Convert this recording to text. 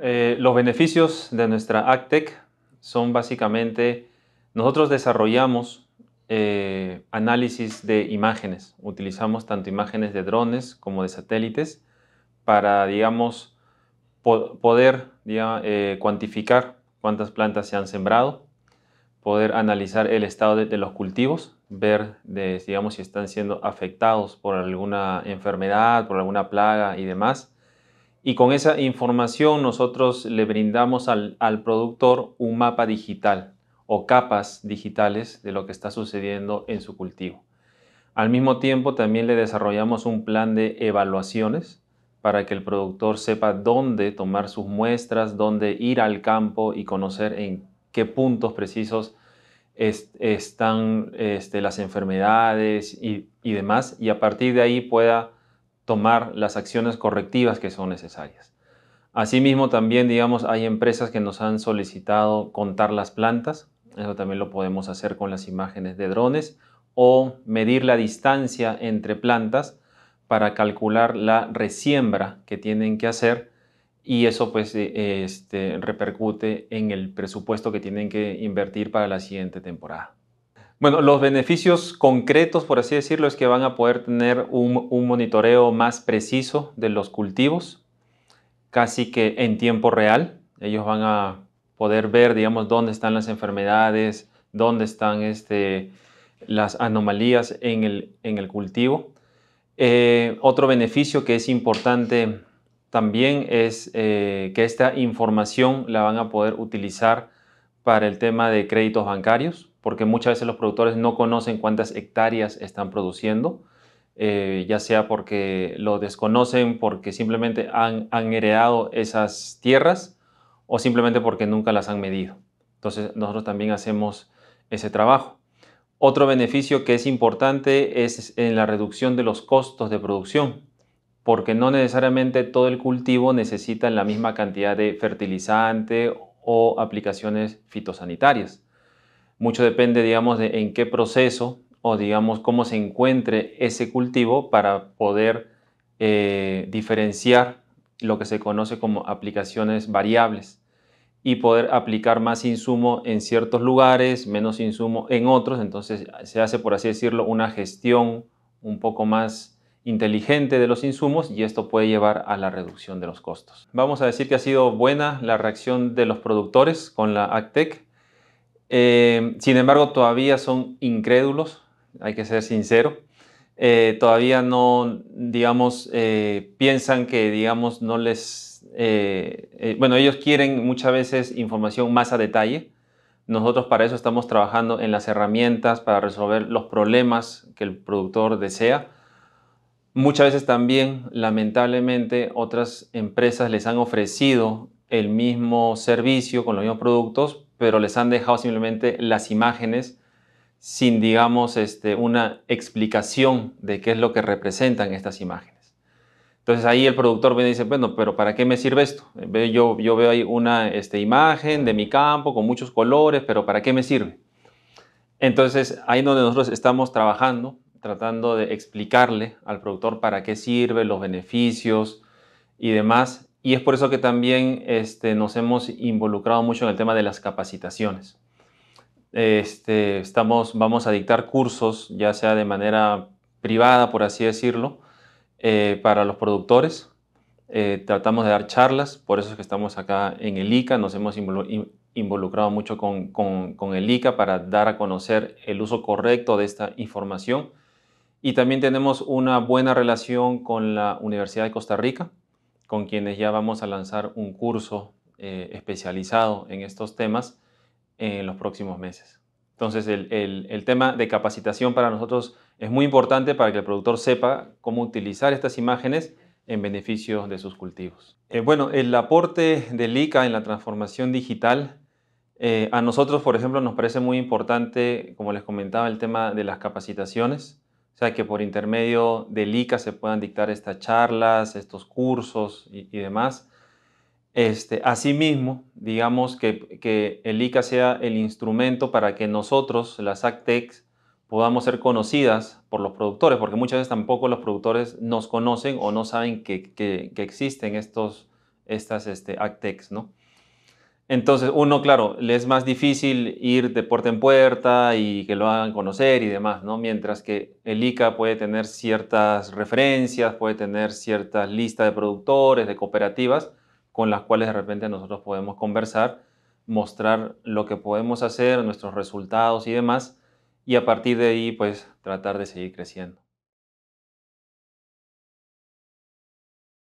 Eh, los beneficios de nuestra ACTEC son básicamente, nosotros desarrollamos eh, análisis de imágenes, utilizamos tanto imágenes de drones como de satélites para, digamos, poder eh, cuantificar cuántas plantas se han sembrado, poder analizar el estado de, los cultivos, ver, digamos, si están siendo afectados por alguna enfermedad, por alguna plaga y demás y con esa información nosotros le brindamos al, productor un mapa digital o capas digitales de lo que está sucediendo en su cultivo. Al mismo tiempo también le desarrollamos un plan de evaluaciones para que el productor sepa dónde tomar sus muestras, dónde ir al campo y conocer en qué puntos precisos están este, las enfermedades y demás, y a partir de ahí pueda tomar las acciones correctivas que son necesarias. Asimismo, también, digamos, hay empresas que nos han solicitado contar las plantas. Eso también lo podemos hacer con las imágenes de drones o medir la distancia entre plantas para calcular la resiembra que tienen que hacer y eso pues eh, este, repercute en el presupuesto que tienen que invertir para la siguiente temporada. Bueno, los beneficios concretos, por así decirlo, es que van a poder tener un, monitoreo más preciso de los cultivos, casi que en tiempo real. Ellos van a poder ver, digamos, dónde están las enfermedades, dónde están este, las anomalías en el, cultivo. Eh, otro beneficio que es importante también es eh, que esta información la van a poder utilizar para el tema de créditos bancarios porque muchas veces los productores no conocen cuántas hectáreas están produciendo, eh, ya sea porque lo desconocen, porque simplemente han, han, heredado esas tierras o simplemente porque nunca las han medido. Entonces nosotros también hacemos ese trabajo. Otro beneficio que es importante es en la reducción de los costos de producción, porque no necesariamente todo el cultivo necesita la misma cantidad de fertilizante o aplicaciones fitosanitarias. Mucho depende, digamos, de en qué proceso o, digamos, cómo se encuentre ese cultivo para poder eh, diferenciar lo que se conoce como aplicaciones variables y poder aplicar más insumo en ciertos lugares, menos insumo en otros. Entonces se hace, por así decirlo, una gestión un poco más inteligente de los insumos y esto puede llevar a la reducción de los costos. Vamos a decir que ha sido buena la reacción de los productores con la ACTEC eh, sin embargo, todavía son incrédulos, hay que ser sincero. Eh, todavía no, digamos, eh, piensan que, digamos, no les... bueno, ellos quieren muchas veces información más a detalle. Nosotros para eso estamos trabajando en las herramientas para resolver los problemas que el productor desea. Muchas veces también, lamentablemente, otras empresas les han ofrecido el mismo servicio con los mismos productos, pero les han dejado simplemente las imágenes sin, digamos, este, una explicación de qué es lo que representan estas imágenes. Entonces ahí el productor viene y dice, bueno, pero ¿para qué me sirve esto? Yo, yo veo ahí una este, imagen de mi campo con muchos colores, pero ¿para qué me sirve? Entonces ahí donde nosotros estamos trabajando, tratando de explicarle al productor para qué sirve, los beneficios y demás, y es por eso que también este, nos hemos involucrado mucho en el tema de las capacitaciones. Este, estamos, vamos a dictar cursos, ya sea de manera privada, por así decirlo, eh, para los productores. Eh, tratamos de dar charlas, por eso es que estamos acá en el ICA, nos hemos involucrado mucho con el ICA para dar a conocer el uso correcto de esta información. Y también tenemos una buena relación con la Universidad de Costa Rica, con quienes ya vamos a lanzar un curso eh, especializado en estos temas en los próximos meses. Entonces, el, tema de capacitación para nosotros es muy importante para que el productor sepa cómo utilizar estas imágenes en beneficio de sus cultivos. Eh, bueno, el aporte del ICA en la transformación digital, eh, a nosotros, por ejemplo, nos parece muy importante, como les comentaba, el tema de las capacitaciones. O sea, que por intermedio del ICA se puedan dictar estas charlas, estos cursos y, demás. Este, asimismo, digamos que, el ICA sea el instrumento para que nosotros, las ACTEX podamos ser conocidas por los productores, porque muchas veces tampoco los productores nos conocen o no saben que, existen estos, estas este, ACTECs, ¿no? Entonces, uno, claro, le es más difícil ir de puerta en puerta y que lo hagan conocer y demás, ¿no? Mientras que el ICA puede tener ciertas referencias, puede tener ciertas lista de productores, de cooperativas, con las cuales de repente nosotros podemos conversar, mostrar lo que podemos hacer, nuestros resultados y demás, y a partir de ahí, pues, tratar de seguir creciendo.